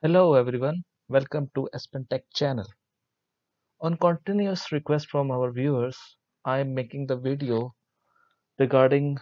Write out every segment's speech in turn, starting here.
Hello everyone, welcome to Aspen Tech channel. On continuous request from our viewers, I am making the video regarding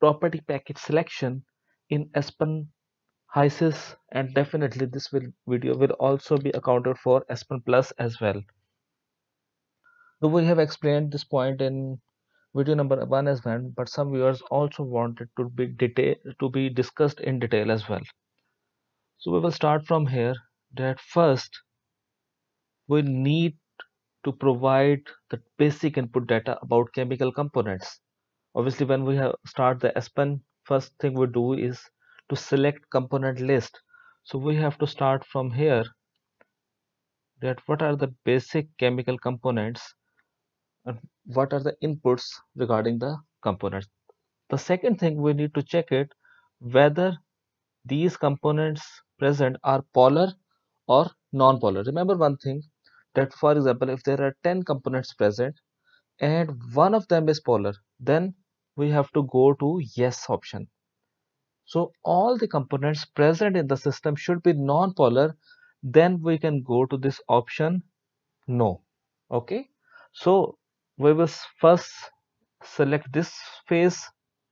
property package selection in Aspen HiSys and definitely this will, video will also be accounted for Aspen Plus as well. Though we have explained this point in video number one as well, but some viewers also wanted to be detail to be discussed in detail as well so we will start from here that first we need to provide the basic input data about chemical components obviously when we start the aspen first thing we do is to select component list so we have to start from here that what are the basic chemical components and what are the inputs regarding the components the second thing we need to check it whether these components present are polar or non-polar remember one thing that for example if there are 10 components present and one of them is polar then we have to go to yes option so all the components present in the system should be non-polar then we can go to this option no okay so we will first select this phase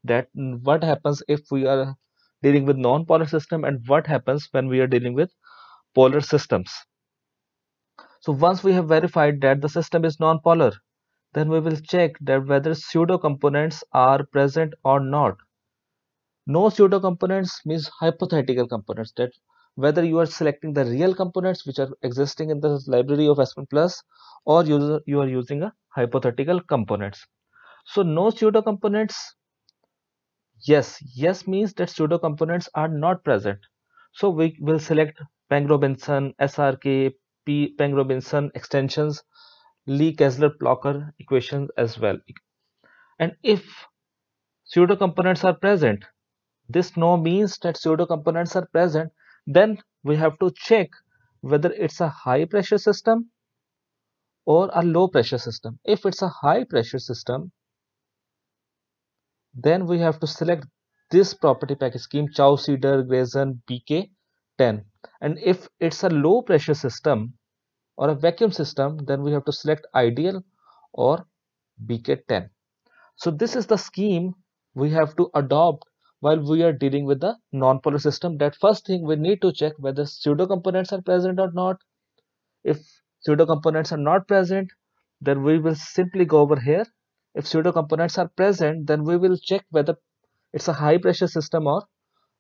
that what happens if we are dealing with non-polar system and what happens when we are dealing with polar systems. So once we have verified that the system is non-polar, then we will check that whether pseudo components are present or not. No pseudo components means hypothetical components that whether you are selecting the real components which are existing in the library of Aspen Plus or you, you are using a hypothetical components. So no pseudo components yes yes means that pseudo components are not present so we will select Peng robinson srk p pang robinson extensions lee kessler blocker equations as well and if pseudo components are present this no means that pseudo components are present then we have to check whether it's a high pressure system or a low pressure system if it's a high pressure system then we have to select this property package scheme chow cedar grayson bk10 and if it's a low pressure system or a vacuum system then we have to select ideal or bk10 so this is the scheme we have to adopt while we are dealing with the non-polar system that first thing we need to check whether pseudo components are present or not if pseudo components are not present then we will simply go over here if pseudo components are present, then we will check whether it's a high pressure system or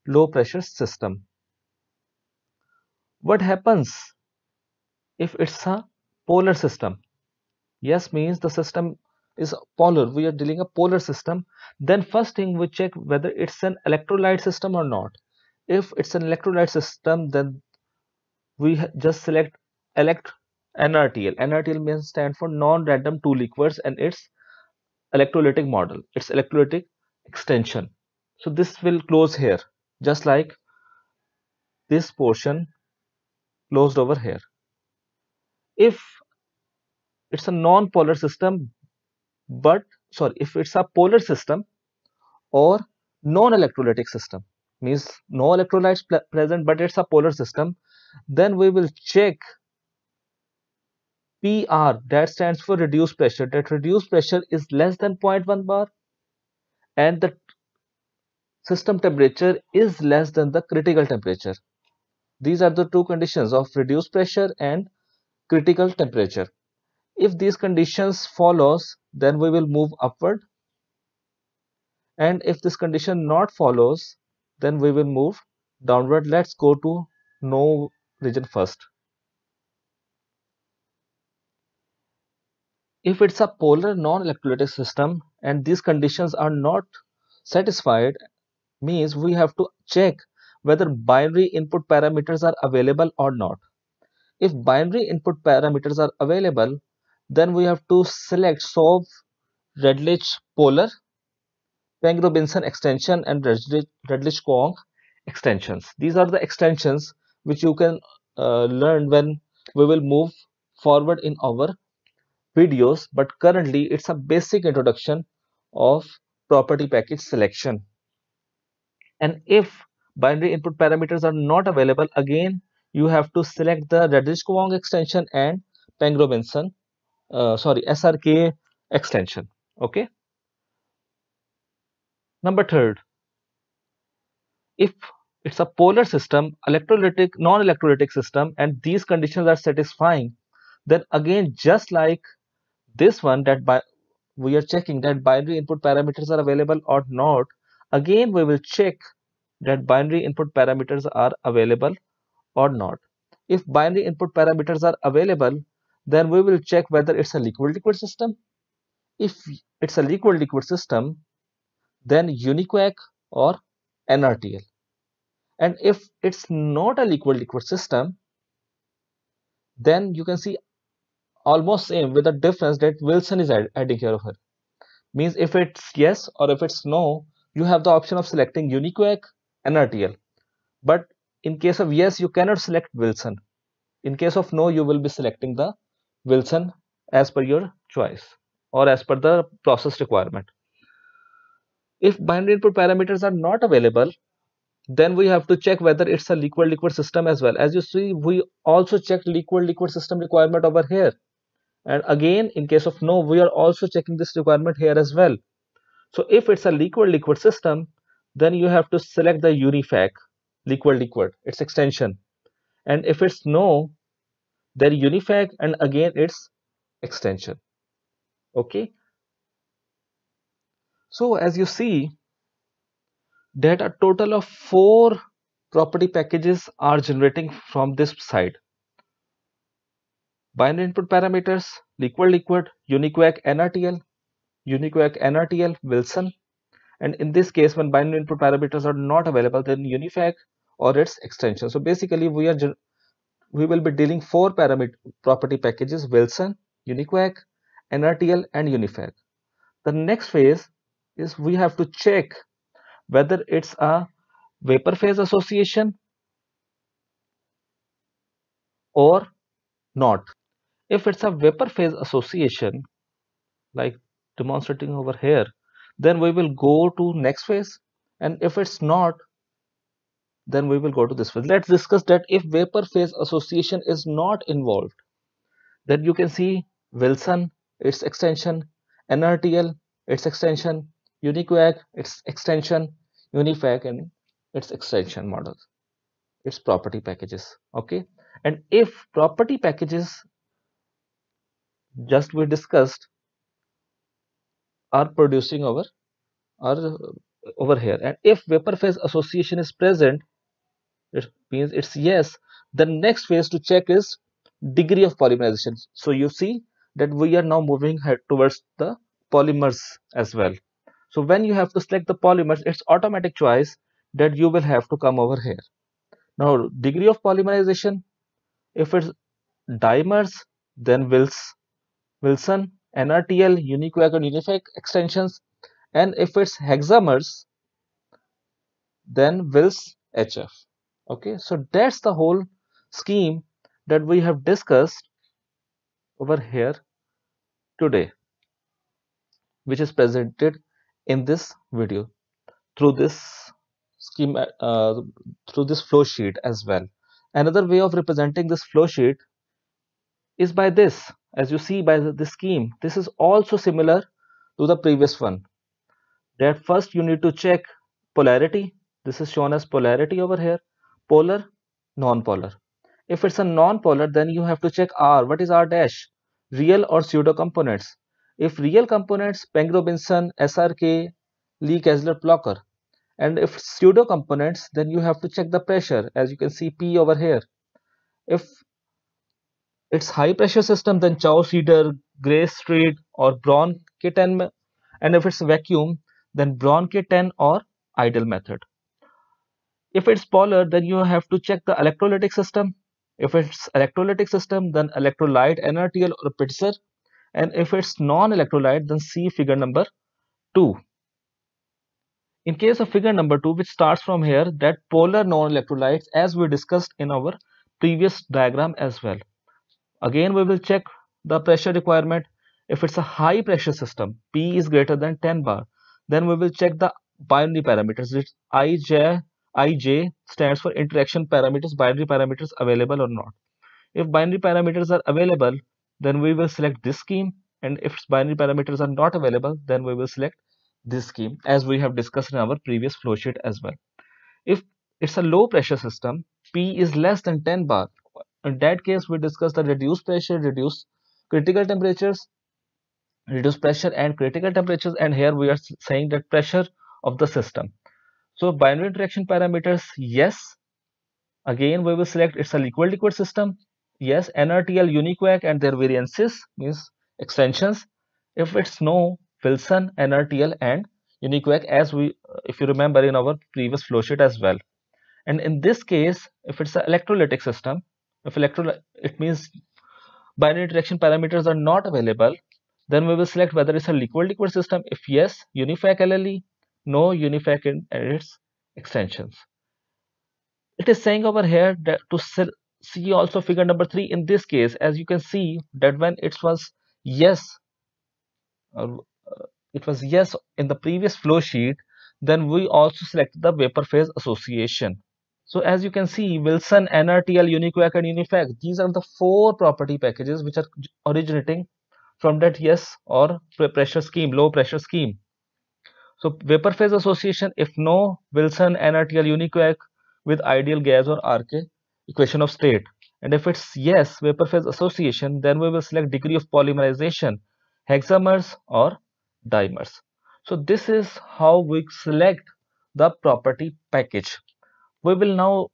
low pressure system. What happens if it's a polar system? Yes means the system is polar. We are dealing a polar system. Then first thing we check whether it's an electrolyte system or not. If it's an electrolyte system, then we just select elect NRTL. NRTL means stand for non-random two liquids and its electrolytic model its electrolytic extension so this will close here just like this portion closed over here if it's a non-polar system but sorry if it's a polar system or non-electrolytic system means no electrolytes present but it's a polar system then we will check PR that stands for reduced pressure that reduced pressure is less than 0.1 bar and the system temperature is less than the critical temperature. These are the two conditions of reduced pressure and critical temperature. If these conditions follows then we will move upward and if this condition not follows then we will move downward. Let's go to no region first. if it's a polar non-electrolytic system and these conditions are not satisfied means we have to check whether binary input parameters are available or not if binary input parameters are available then we have to select solve redlich polar Pang-Robinson extension and Redlich-Kwong extensions. These are the extensions which you can uh, learn when we will move forward in our videos but currently it's a basic introduction of property package selection and if binary input parameters are not available again you have to select the reddish kuong extension and Peng-Robinson, uh, sorry SRK extension okay number third if it's a polar system electrolytic non-electrolytic system and these conditions are satisfying then again just like this one that by we are checking that binary input parameters are available or not again we will check that binary input parameters are available or not if binary input parameters are available then we will check whether it's a liquid liquid system if it's a liquid liquid system then uniquac or nrtl and if it's not a liquid liquid system then you can see almost same with the difference that Wilson is add adding here of her. Means if it's yes or if it's no, you have the option of selecting Uniquac and RTL. But in case of yes, you cannot select Wilson. In case of no, you will be selecting the Wilson as per your choice or as per the process requirement. If binary input parameters are not available, then we have to check whether it's a liquid liquid system as well as you see we also checked liquid liquid system requirement over here and again in case of no we are also checking this requirement here as well so if it's a liquid liquid system then you have to select the unifac liquid liquid its extension and if it's no then unifac and again its extension okay so as you see that a total of four property packages are generating from this side binary input parameters liquid liquid uniquac nrtl uniquac nrtl wilson and in this case when binary input parameters are not available then unifac or its extension so basically we are we will be dealing four parameter property packages wilson uniquac nrtl and unifac the next phase is we have to check whether it's a vapor phase association or not if it's a vapor phase association like demonstrating over here then we will go to next phase and if it's not then we will go to this phase let's discuss that if vapor phase association is not involved then you can see wilson its extension nrtl its extension uniquac its extension unifac and its extension models its property packages okay and if property packages just we discussed are producing over are over here and if vapor phase association is present it means it's yes the next phase to check is degree of polymerization so you see that we are now moving towards the polymers as well so when you have to select the polymers it's automatic choice that you will have to come over here now degree of polymerization if it's dimers then wills Wilson, NRTL, unique and Unifac extensions and if it's hexamers then Wills HF. Okay, so that's the whole scheme that we have discussed over here today which is presented in this video through this scheme uh, through this flow sheet as well another way of representing this flow sheet is by this as you see by the scheme this is also similar to the previous one that first you need to check polarity this is shown as polarity over here polar non-polar if it's a non-polar then you have to check r what is r dash real or pseudo components if real components Peng-Robinson, SRK, Lee Kessler blocker and if pseudo components then you have to check the pressure as you can see P over here if its high pressure system then Chow Cedar, Gray Street or Brown K10 and if it's vacuum then Brown K10 or idle method. If it's polar then you have to check the electrolytic system. If it's electrolytic system then electrolyte, NRTL or Pitzer and if it's non-electrolyte then see figure number 2. In case of figure number 2 which starts from here that polar non-electrolytes as we discussed in our previous diagram as well again we will check the pressure requirement if it's a high pressure system p is greater than 10 bar then we will check the binary parameters which ij ij stands for interaction parameters binary parameters available or not if binary parameters are available then we will select this scheme and if binary parameters are not available then we will select this scheme as we have discussed in our previous flowsheet as well if it's a low pressure system p is less than 10 bar in that case we discuss the reduced pressure reduced critical temperatures reduced pressure and critical temperatures and here we are saying that pressure of the system so binary interaction parameters yes again we will select it's a liquid liquid system yes nrtl uniquac and their variances means extensions if it's no wilson nrtl and uniquac as we uh, if you remember in our previous flowsheet as well and in this case if it's an electrolytic system if electron it means binary interaction parameters are not available then we will select whether it's a liquid liquid system if yes unifac lle no unifac and its extensions it is saying over here that to see also figure number three in this case as you can see that when it was yes uh, uh, it was yes in the previous flow sheet then we also selected the vapor phase association so as you can see, Wilson, NRTL, UniQuack and Unifac; these are the four property packages which are originating from that yes or pressure scheme, low pressure scheme. So vapor phase association, if no, Wilson, NRTL, UniQuack with ideal gas or RK equation of state. And if it's yes, vapor phase association, then we will select degree of polymerization, hexamers or dimers. So this is how we select the property package we will now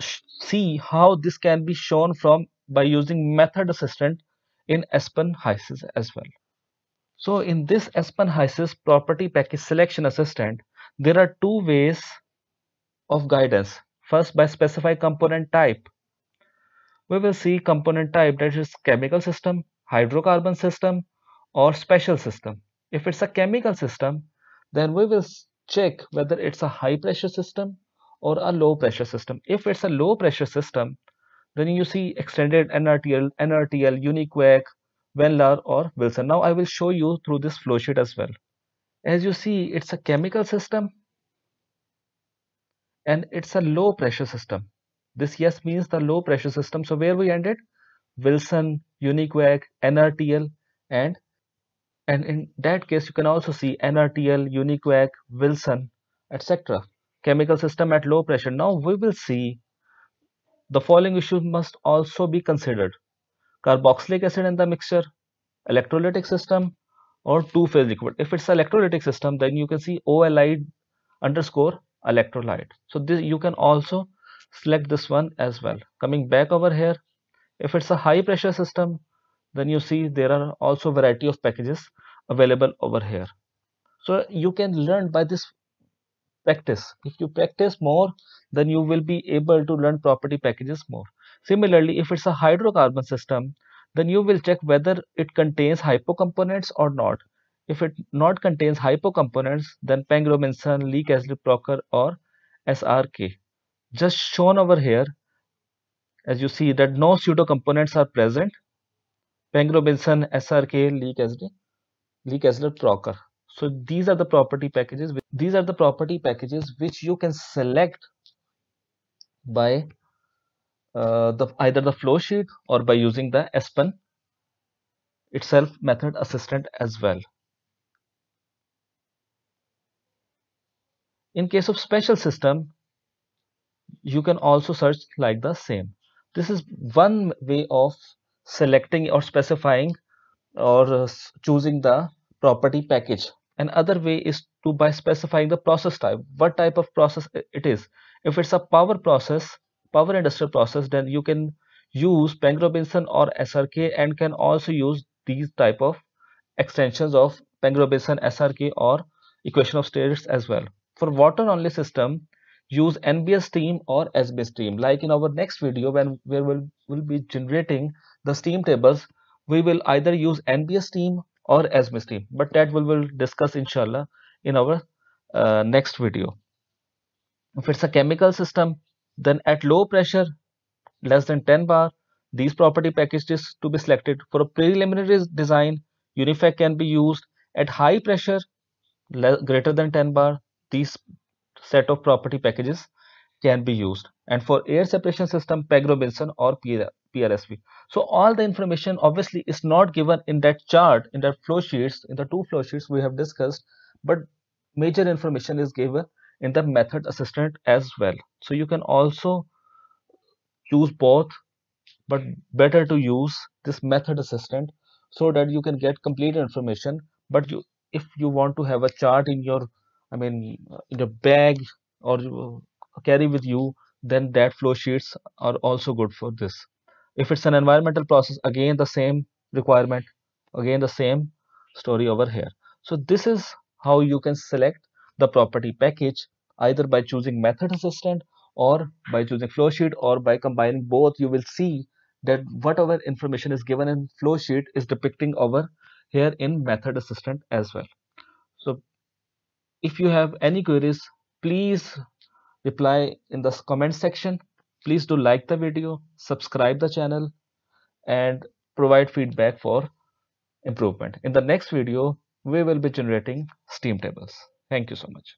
see how this can be shown from by using method assistant in Aspen Hysis as well. So in this Aspen Hysis property package selection assistant, there are two ways of guidance. First by specify component type. We will see component type that is chemical system, hydrocarbon system or special system. If it's a chemical system, then we will check whether it's a high pressure system or a low pressure system. If it's a low pressure system, then you see extended NRTL, NRTL, Uniquake, Wendler or Wilson. Now I will show you through this flowsheet as well. As you see, it's a chemical system and it's a low pressure system. This yes means the low pressure system. So where we ended? Wilson, Uniquake, NRTL and and in that case you can also see NRTL, Uniquake, Wilson etc chemical system at low pressure. Now we will see the following issues must also be considered. Carboxylic acid in the mixture, electrolytic system or two-phase liquid. If it's electrolytic system then you can see OLID underscore electrolyte. So this you can also select this one as well. Coming back over here, if it's a high pressure system then you see there are also variety of packages available over here so you can learn by this practice if you practice more then you will be able to learn property packages more similarly if it's a hydrocarbon system then you will check whether it contains hypo components or not if it not contains hypo components then peng robinson lee casley procker or srk just shown over here as you see that no pseudo components are present peng robinson srk lee casley lee casley procker so these are the property packages these are the property packages which you can select by uh, the either the flow sheet or by using the aspen itself method assistant as well in case of special system you can also search like the same this is one way of selecting or specifying or uh, choosing the property package another way is to by specifying the process type what type of process it is if it's a power process power industrial process then you can use Peng Robinson or SRK and can also use these type of extensions of Peng Robinson SRK or equation of states as well for water only system use NBS steam or SBS steam. like in our next video when we will, will be generating the steam tables we will either use NBS steam or as Muslim but that we will discuss inshallah in our uh, next video if it's a chemical system then at low pressure less than 10 bar these property packages to be selected for a preliminary design unifac can be used at high pressure greater than 10 bar these set of property packages can be used and for air separation system peg robinson or PLSV. So all the information obviously is not given in that chart, in that flow sheets, in the two flow sheets we have discussed, but major information is given in the method assistant as well. So you can also use both, but better to use this method assistant so that you can get complete information. But you, if you want to have a chart in your, I mean, in your bag or carry with you, then that flow sheets are also good for this if it's an environmental process again the same requirement again the same story over here so this is how you can select the property package either by choosing method assistant or by choosing flow sheet or by combining both you will see that whatever information is given in flow sheet is depicting over here in method assistant as well so if you have any queries please reply in the comment section Please do like the video, subscribe the channel and provide feedback for improvement. In the next video, we will be generating steam tables. Thank you so much.